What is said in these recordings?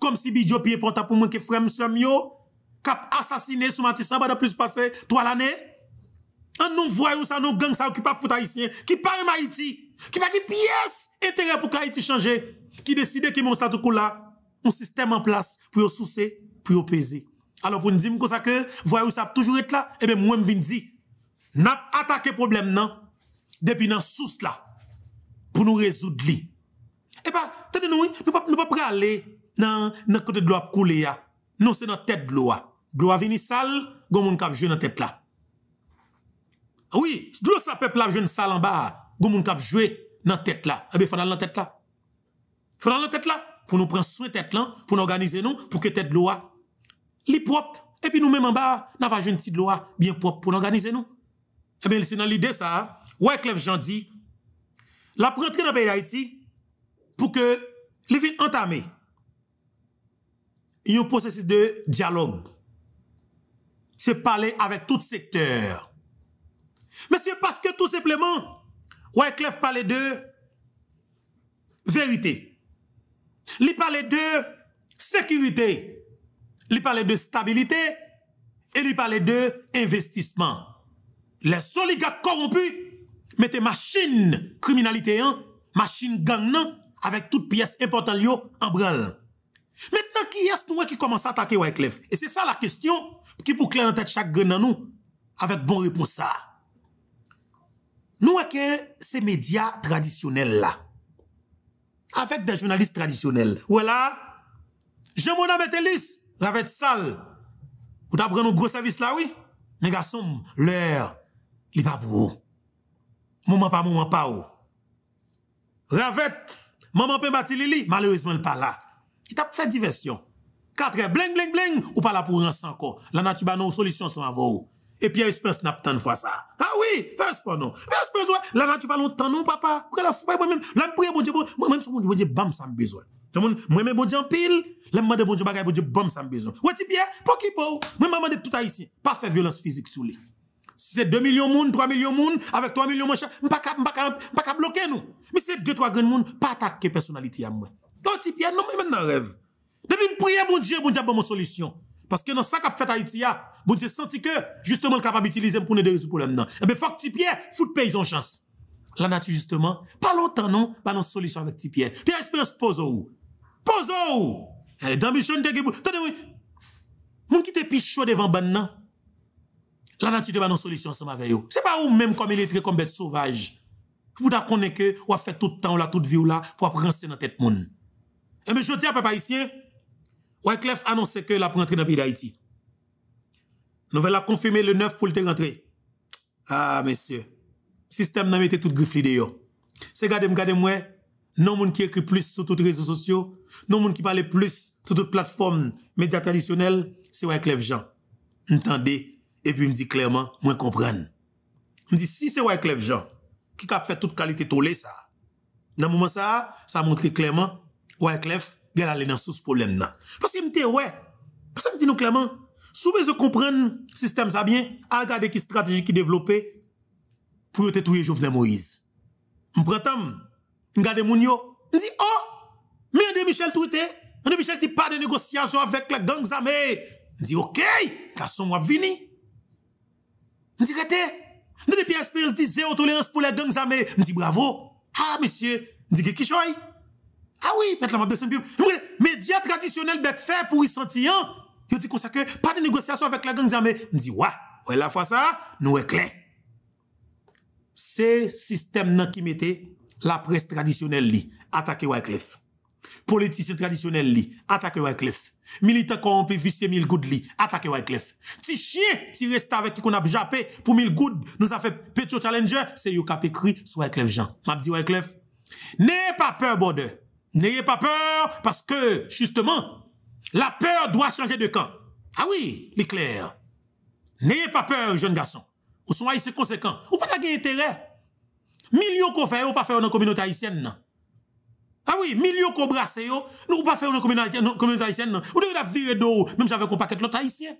kom si bidyo piye pwanta pou mwen ke frem sèm yo, kap asasine sou mati sèm pa da pwese pase to alane, an nou vwae ou sa nou genk sa wakipa foute Haitien, ki pari ma Haiti, ki pa ki piyes etere pou ka Haiti chanje, ki deside ki mwen statu kou la, ou sistem an plas pou yo souse, pou yo peze. Alo pou nidim kon sa ke, vwae ou sa ap toujou ete la, ebe mwen mwen vin di, nat atake problem nan, depi nan souse la, pou nou rezoud li. Eba, tenen nou, nou pa pre ale, ebe, nan kote dlo ap kou le ya. Non se nan tet dlo a. Dlo a vini sal, goun moun kap jwe nan tet la. Ouye, dlo sa pep la vini sal an ba, goun moun kap jwe nan tet la. Ebe, fana lan tet la. Fana lan tet la, pou nou pren souen tet lan, pou nou organize nou, pou ke tet dlo a. Li prop, epi nou men an ba, nan va jwen ti dlo a, bien prop pou nou organize nou. Ebe, se nan li de sa a, wè klef jan di, la prentre nan pey ray ti, pou ke li fin antamey, Yon posese de diyalog. Se pale avèk tout sektèr. Mè sè paske tout sepleman, Waj Klef pale de verite. Li pale de sekirite. Li pale de stabilite. E li pale de investissement. Le soliga korompu mète machin kriminalite yon, machin gangnan avèk tout piyes importan yon ambrel. Mète ki yest nou wè ki komanse atake wè klef e se sa la kestyon ki pou klen an tèt chak gren nan nou avèk bon repons sa nou wè ke se media tradisyonel la avèk de jounalist tradisyonel wè la jè mou nan mèt elis ravèt sal ou da prè nou grosavis la wè nega som lèr li pa pou mouman pa mouman pa wè ravèt mouman pe bati li li malèwèzman l pa la qui t'a fait diversion. Quatre, bling, bling, bling, ou pas là pour rance encore. La nature ba non solution sans avoir. Et puis, espèce n'a pas de fois ça. Ah oui, fais pas non. Fais pas La nature pas tant non, papa. Ou la fouille moi-même. La prière, bon Dieu, moi-même, son bon Dieu, bam, ça me besoin. Moi-même, bon Dieu, en pile. La demande bon Dieu, bagaille, bon Dieu, bam, ça me besoin. Ou ti Pierre, pour qui pour? Moi-même, de tout haïtien. Pas faire violence physique sur lui. Si c'est 2 millions de monde, 3 millions de monde, avec 3 millions de monde, je ne pas bloquer nous. Mais c'est 2-3 grands monde, pas attaquer personnalité à moi. Don Ti Pierre, nou mwen men nan rev. Demi mpouye moun diye, non. moun diye ban moun solisyon. Paske nan sakap fèt a iti ya, moun diye senti ke, jistemon l kapab itilize mpounen de rizou pou lèm nan. Ebe fok Ti Pierre, fout pe yon chans. Lan natu jistemon, pa lontan non, ban nan solisyon avè Ti Pierre. Pi a espérense pozo ou. Pozo ou! E, dambi chan te gribou. Tade wè, moun ki te pichwa devan ban nan. Lan natu te ban nan solisyon sa ma vè yo. Se pa ou mèm komilitre kom bete sauvaj. Pou da konen ke, wap f E eh me choti apapayisyen, wè klef anonsè ke la prentre nan pi da iti. Nou vela konfirmè le neuf pou l'te rentre. Ah, mèsyè, sistem nan metè tout grifli de yo. Se gade m gade m wè, nou moun ki ekri plus sou tout rezo sosyo, nou moun ki pale plus tout tout platform media tradisyonel, se wè klef jan. Ntande, epi m di klerman, mwen kompran. M di, si se wè klef jan, ki kap fè tout kalite tole sa. Nan mouman sa, sa moun tri klerman, Ouè Klef, gè la lè nan sous pou lèm nan. Pasè mè te wè, pasè mè di nou kleman, soube ze komprenn sistem zabien, al gade ki strategi ki devlopè, pou yote touye jouvne Moïse. Mpwè prè tam, n gade moun yo, n di, oh, mè yon de Michel toutè, yon de Michel ti pa de negociasyon avèk lèk dèng zame, n di, ok, kason mwap vini. N di gète, n di de pi espiris di zè otoléans pou lèk dèng zame, n di, bravo, ha, ah, misye, n di, gè kishoye. Awi, ah mette la ma besen pi ou. Mwen, media tradisyonel bet fè pou y senti an. Yo di konsake, pa de negosyasyon vek la gang jamè. Mwen di, wè, wè la fwa sa, nou wè klen. Se sistem nan ki mette, la pres tradisyonel li, atake wè klen. Politisyon tradisyonel li, atake wè klen. Milite konpil visye mil goud li, atake wè klen. Ti chie, ti reste avek ki kon ap jape, pou mil goud, nou sa fe pecho challenger, se yu kape kri sou wè klen jan. Mwen ap di wè klen. Ne pa peur bode, N'ayez pas peur parce que, justement, la peur doit changer de camp. Ah oui, l'éclair. N'ayez pas peur, jeune garçon. Ou sont haïtiens conséquents. Ou pas d'intérêt. intérêt. Millions qu'on fait, ou pas faire dans la communauté haïtienne. Ah oui, millions qu'on brasse, ou pas faire dans la communauté haïtienne. Non. Ou la virer d'eau, même si avez un paquet l'autre haïtien.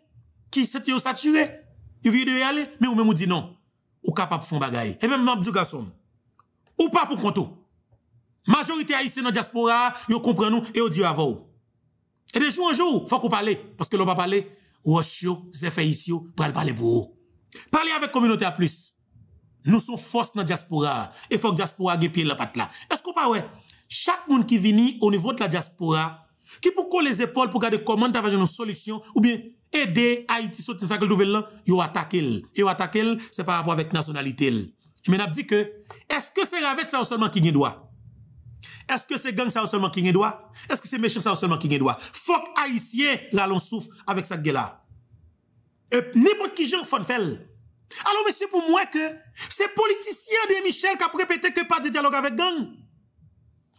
Qui s'est saturé. Il vient de y aller, mais vous même ou dit non. Ou capable de faire un bagailles. Et même, non, garçon. Ou pas pour compte. Majorite Aïtse nan diaspora, yo kompren nou, yo diyo avou. E de joun joun, fok ou pale, paske lò pa pale, wò shyo, zè fe yisyo, pral pale pou ou. Pale avèk kominote a plus. Nou son fos nan diaspora, e fok diaspora ge piye lè patla. Eskou pa wè, chak moun ki vini ou nivou tla diaspora, ki pou kou lè zépol pou gade koman ta vajon nou solisyon, ou bien ede Aïtse sou tse sakl douve lè, yo atake lè. Yo atake lè, se par rapport vèk nasonalite lè. Men ap di ke, eske se ravè tse ou solman ki nye Est-ce que c'est gang ça seulement qui est droit Est-ce que c'est méchant ça seulement qui est droit Faut que haïtien l'on souffre avec ça là. Et n'importe qui j'en font Alors Monsieur, pour moi que ces politiciens de Michel qui a répété que pas de dialogue avec gang.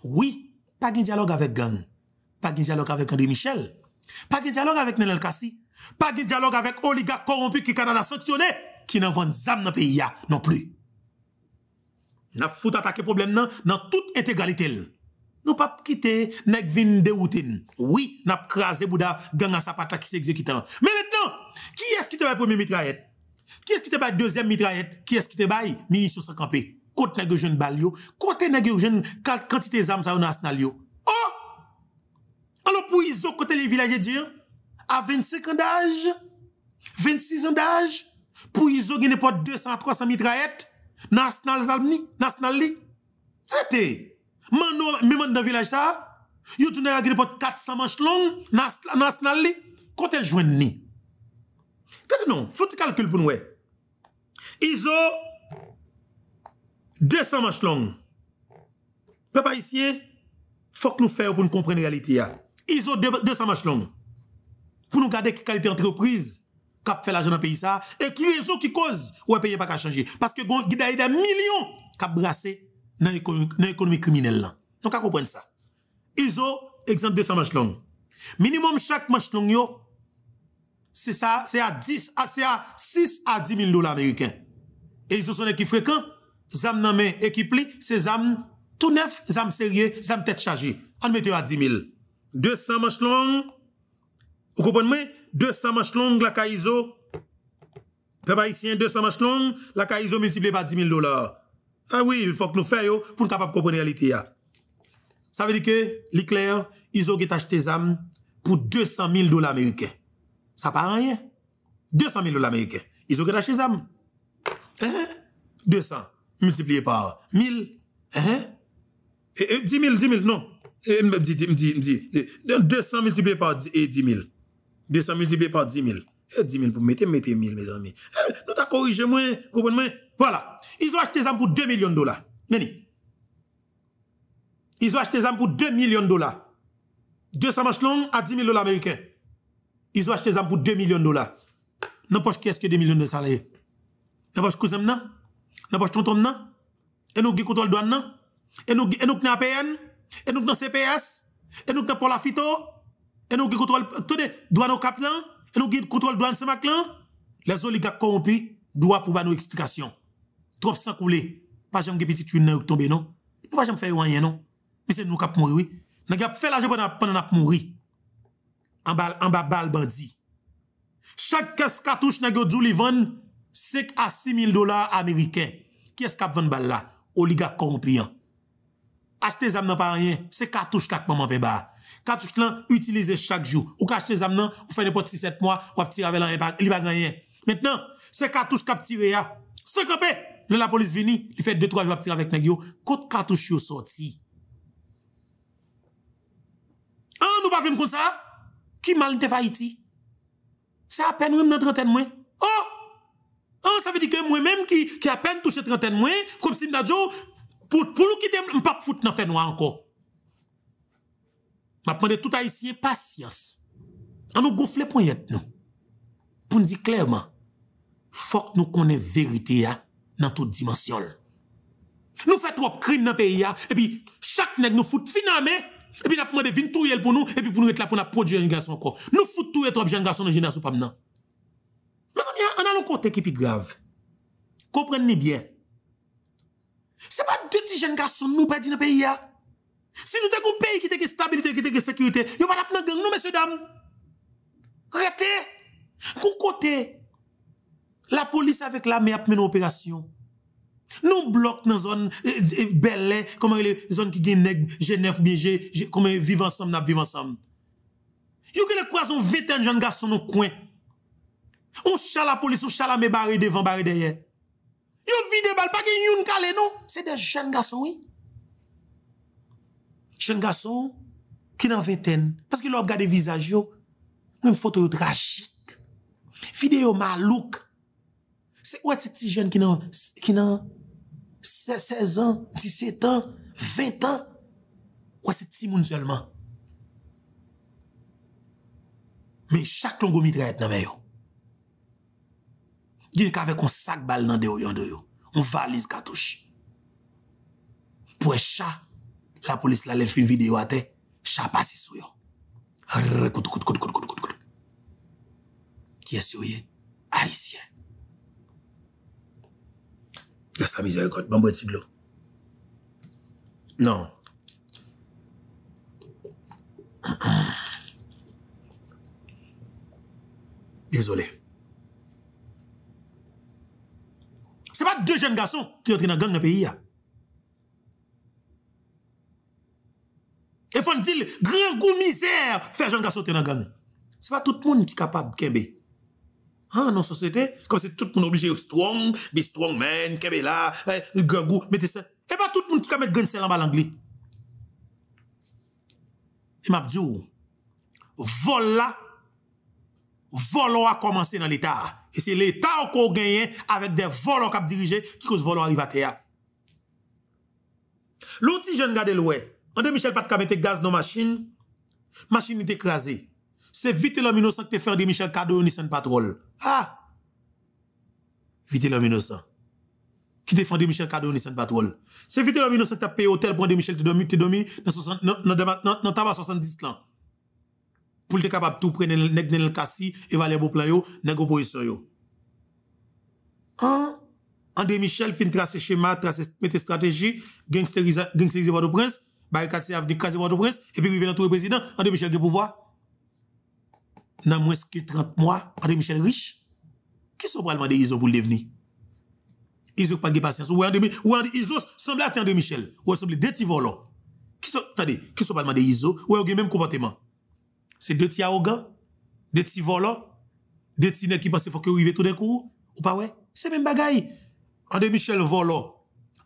Oui, pas de dialogue avec gang. Pas de dialogue avec André Michel. Pas de dialogue avec Nenel Kassi. Pas de dialogue avec oligarques corrompus qui Canada sanctionné qui n'en vendent zam dans le pays non plus. N'a fout attaquer problème dans toute intégralité. Nous pas quitter, nèg vin Routine. Oui, n'a crasé Bouddha gang sa qui s'exécutant. Mais maintenant, qui est-ce qui te va premier mitraillette Qui est-ce qui te va deuxième mitraillette Qui est-ce qui te va munitions sans camper côté nèg jeune balio, côté nèg jeune quantité d'armes ça national yo. Oh Alors pour iso côté les villages dire à 25 ans d'âge, 26 ans d'âge, pour iso gagne pas 200 300 mitraillettes national zalmni, national li. Mano, même dans le village, ça, il y a 400 manches longues dans pays, Quand elle quest ni. que non, faut que calcul pour nous. ISO 200 manches longues. Peuple il faut que nous fassions pour nous comprendre la réalité. ISO 200 manches longues. Pour nous garder la qualité d'entreprise qui fait l'argent dans le pays ça et qui raison qui cause le pays pas qu'à changer parce que il y a des millions qui ont brassé dans l'économie criminelle. Là. Nou ka ça ça. ont exemple 200 manches longues. Minimum chaque machelon, longue, c'est ça c'est à 10, 000 à 6 à 10 000 et Ameriken. E izo son équipe fréquent, zam nan men équipe li, ces zam tout neuf zam sérieux zam tête chargée on met 10 000. 200 manches longues, vous comprenez 200 manches longues, la CAISO, izo, pe 200 manches longues, la CAISO multiplié par 10 000 dollars. Ah oui, il faut que nous fassions pour nous capables de comprendre la réalité. Ça veut dire que, l'éclair, ils ont acheté des âmes pour 200 000 dollars américains. Ça pas rien. 200 000 dollars américains. Ils ont acheté des âmes. 200 multiplié par 1000. Hein? 10 000, 10 000, non. Et, me me me 200 multiplié par 10, 000. 200 multiplié par 10 000. 10 000 pour mettre, mettez 1000, mes amis. Eh, nous t'as corrigé, moi, comprenez-moi. Voilà. Ils ont acheté ça pour 2 millions de dollars. Ils ont acheté ça pour 2 millions de dollars. 200 manches à 10 000 dollars américains. Ils ont acheté ça pour 2 millions de dollars. N'importe qui ce que 2 millions de salariés. N'importe cousin, n'importe tonton, et nous qui contrôle douane, et nous et nous APN, et nous dans CPS, et nous la phyto. et nous qui contrôle tenez douane au et nous qui contrôle douane Les oligarques corrompus doivent pouvoir nous explication trop sans couler. Pas jamais petite tuile nan tomber non. Nous pas jamais faire rien non. Mais c'est nous qui mourir oui. Nous qui fait l'argent pendant pendant n'a mourir. En bas en bas balle bandit. Chaque caisse cartouche nan dou li 5 à 6 000 dollars américains. Qui est-ce qui vend balle là Oligarque corrompu. Acheter zam pas rien, c'est cartouche là maman fait ba. Cartouche là utilisé chaque jour. Ou acheter zam nan, ou fait n'importe 6 7 mois, ou tirer avec l'an, il pas rien. Maintenant, c'est cartouche capturé là. C'est campé. Lè la polis vini, lè fè 2-3 jou ap tir avèk nè gyo. Kote katou chiyo sò ti. An nou pa vèm kon sa, ki mal nte va iti. Se apen wèm nan trenten mwen. An, an sa vè di ke mwen mèm ki apen touche trenten mwen, kom si mda djo, pou lou kite m pap foute nan fè nou anko. Ma pwende touta isye pasyans. An nou gofle pou yèt nou. Poun di klèrman, fòk nou konè verite ya, nan tout dimensyon. Nou fè tou ap krin nan peyi ya, epi chak neg nou fout finame, epi nap mwede vin tou yel pou nou, epi pou nou et la pou nap prodjou jen gason ko. Nou fout tou etrop jen gason nan jen asopam nan. Mwesan, an alon kote kipi grav. Kopren ni byen. Se pa douti jen gason nou pè di nan peyi ya? Si nou te kon peyi ki teke stabilite, ki teke sekirite, yo vat ap nan gen nou mwesyo dam. Rete, kon kote, La polis avek non eh, eh, la me apme nou operasyon. Nou blok nan zon belè, koman re le zon ki gen genef, bieje, koman re viv ansam nan ap viv ansam. Yo ke le kwa zon viten jen gason nou kwen. Ou chal la polis, ou chal la me bare devan, bare deye. Yo vide bal, pa gen yon kale nou. Se de jen gason we. Jen gason, ki nan viten, paske lou ap gade vizaj yo, ou mfoto yo trajik. Fide yo malouk, Se ouè ti ti jen ki nan 16 an, 17 an, 20 an, ouè ti ti moun zelman. Me chak longou mitra et nan men yo. Gye yon ka ve kon sak bal nan deyo yon do yo. On valise katou chi. Pouè chak la polis la let fin videyo ate, chak pasi sou yo. Rr kout kout kout kout kout kout. Kye sou ye? Aisyen. Gat sa mizè yon kote, bambou e non. et si glou. Non. Dizole. Se pa de jen gason te yon tre nan gang nan peyi ya? E fande dil, gran kou mizè fè jen gason te yon gang. Se pa tout moun ki kapab kenbe? Se pa tout moun ki kapab kenbe? An, nan sosyete, kom se tout moun oblije ou stwong, bi stwong men, kebe la, e, eh, gengou, metese, e eh, pa tout moun ki kamet gen selan balang li. E map di ou, oh, vol la, volon a komanse nan l'Etat. E se l'Etat anko genyen, avek de volon kap dirije, ki kouz volon arriva te ya. Louti jen gade lwe, an de Michel Patre kamete gaz nan machine, machine nite krasi. Se vite lomino san ki te fer de Michel Kado, ni sen patrole. Ah! Vite l'homme innocent. Qui défendait Michel Cadoni sans patrouille. C'est vite l'homme innocent qui a payé hôtel pour Michel Tedomi, Tedomi, dans tabac 70 ans. Pour être capable tout prendre de le et valer beau plan yo, pour faire. yo. Hein? André Michel fin tracer schéma, tracer mettre stratégie, gangsteriser gangsteriser au prince barricade avenue Casé Port-au-Prince et puis vient dans tout le président, André Michel de pouvoir dans moins que 30 mois, André Michel riche, qui sont probablement des ISO pour le devenir? ISO pas de patience. Ou André, ou ISO semble à André Michel, ou semble deux petits Qui sont, attendez, qui sont probablement des ISO, ou e ont même comportement. C'est deux petits arrogants, deux petits volants, deux petits qui pensent qu'il faut que tout d'un coup, ou pas ouais? C'est même bagaille. André Michel volant,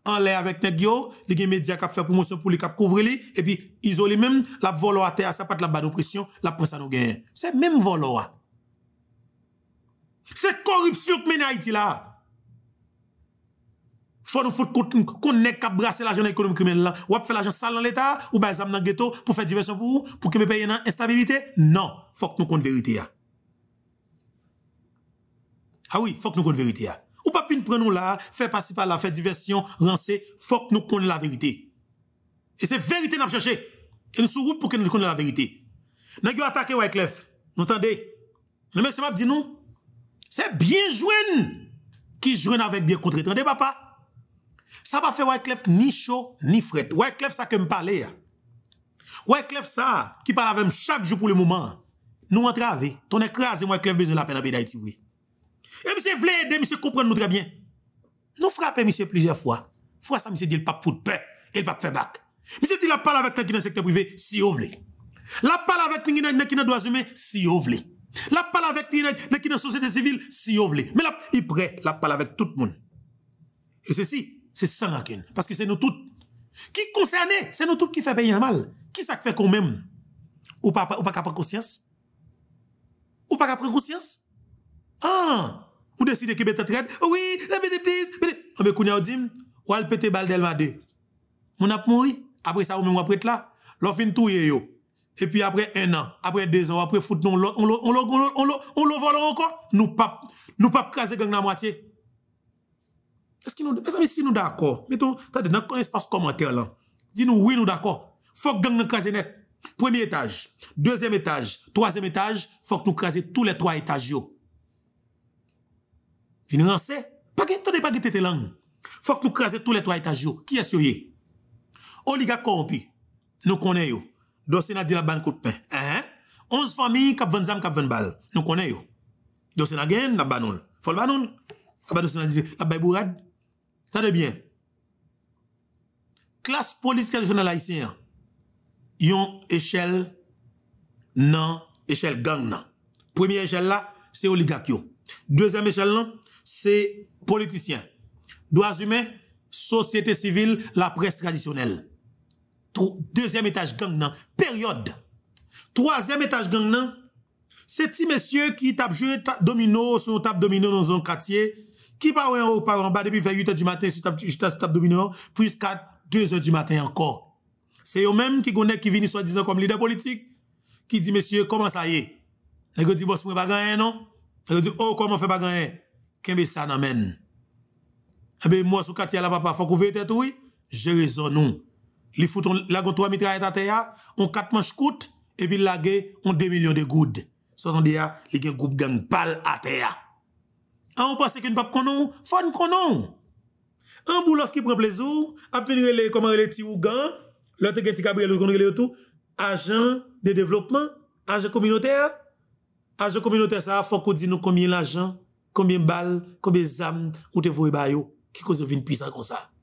en l'air avec nèg les médias qui faire promotion pour les qui couvrir les et puis isolé même la volo à terre ça pas la bande pression, la prend ça nous gagne. C'est même volo C'est corruption que mène Haïti là. Faut nous foutre qu'on nèg qui brasser l'argent économique criminel là, ou faire l'argent sale dans l'état ou ben dans ghetto pour faire diversion pour pour que pays dans instabilité. Non, faut que nous la vérité Ah oui, faut que nous la vérité Ou pa pi nou pren nou la, fè pasifal la, fè diversyon, ranse, fòk nou konnen la verite. E se verite nan ap chèche, e nou sou route pou ken nou konnen la verite. Nan gyo atake wèk lèf, nou tande, nan mè se map di nou, se bie jwen, ki jwen avèk bie kontre, tande pa pa. Sa pa fè wèk lèf ni chò, ni fret, wèk lèf sa ke m pa lè ya. Wèk lèf sa, ki pal avèm chak jou pou lè mouman, nou antre avè, ton ek raze m wèk lèf bezon la pen apè da iti vwey. Et M. voulait aider, monsieur comprend nous très bien. Nous frappons monsieur plusieurs fois. Fois ça, monsieur dit le pape fout peur et le pape fait bac. Monsieur dit la parle avec quelqu'un dans le secteur privé, si vous voulez. La parle avec quelqu'un qui dans droit humain, si vous voulez. La parle avec quelqu'un qui dans la société civile, si vous voulez. Mais il prêt, la parle avec tout le monde. Et ceci, c'est sans rancune. Parce que c'est nous tous. Qui concerné, c'est nous tous qui fait payer mal. Qui ça fait quand même? Ou pas, ou pas prendre conscience? Ou pas prendre conscience? Ah! Vous décidez que vous êtes Oui, la petite please. On me vous on dit, ou al pété balle d'Elma 2. Mon ap mouri. Après ça, ou même après là, l'offre touye yo. Et puis après un an, après deux ans, après foot, on l'on volé encore. Nous pas nous pas craser gang la moitié. Est-ce que nous, mais si nous d'accord, mettons, attendez, dans l'espace commentaire là, dis-nous oui, nous d'accord. Faut que gang nous craser net. Premier étage, deuxième étage, troisième étage, faut que nous craser tous les trois étages Viniransè? Pagènte de pagènte te lang? Fòk nou krasè tou le 3 etaj yo. Ki es yo ye? Oligak koropi. Nou konè yo. Dosè na di la ban kouten. 11 fami, kap ven zam, kap ven bal. Nou konè yo. Dosè na gen, nab banon. Fol banon. Aba dosè na di, nab baybou rad. Sa de bien. Klas polis ke a di sona la isen ya. Yon eshel, nan eshel gang nan. Premye eshel la, se oligak yo. Dezem eshel nan, Se politisyen. Do azume, sosyete sivil, la pres tradisyonel. Dezyem etaj gang nan. Periode. Trozyem etaj gang nan, se ti mesye ki tap jounen domino, se nou tap domino nan zon katye, ki pa ouen ou pa ouen ba, depi fe youtan du maten, se nou tap jounen domino, pwis kat deuzan du maten anko. Se yo menm ki gounen ki vini soya dizan kom lider politik, ki di mesye, koman sa ye? Ego di, bo, se mwen bagan en, non? Ego di, oh, koman fe bagan en? Kèmè sa nan men? A be mwaz ou kati ala papa fokou vey tè touy? Je rezon nou. Li fouton lagon 3 mitra et atè ya, on 4 manj kout, epi lagè on 2 milyon de goud. Sot an di ya, li gen goup gen pal atè ya. An ou pasè ki nou pap konon? Fad nou konon! An bou lòs ki pren plezou, apen rele komarele ti wou gan, lò te gen ti kabrele konrele yo tou, ajan de devlopman, ajan kominote ya. Ajan kominote sa fokou di nou komi l'ajan konbyen bal, konbyen zam, kote vou e bayo, kiko ze vin pisa kon sa.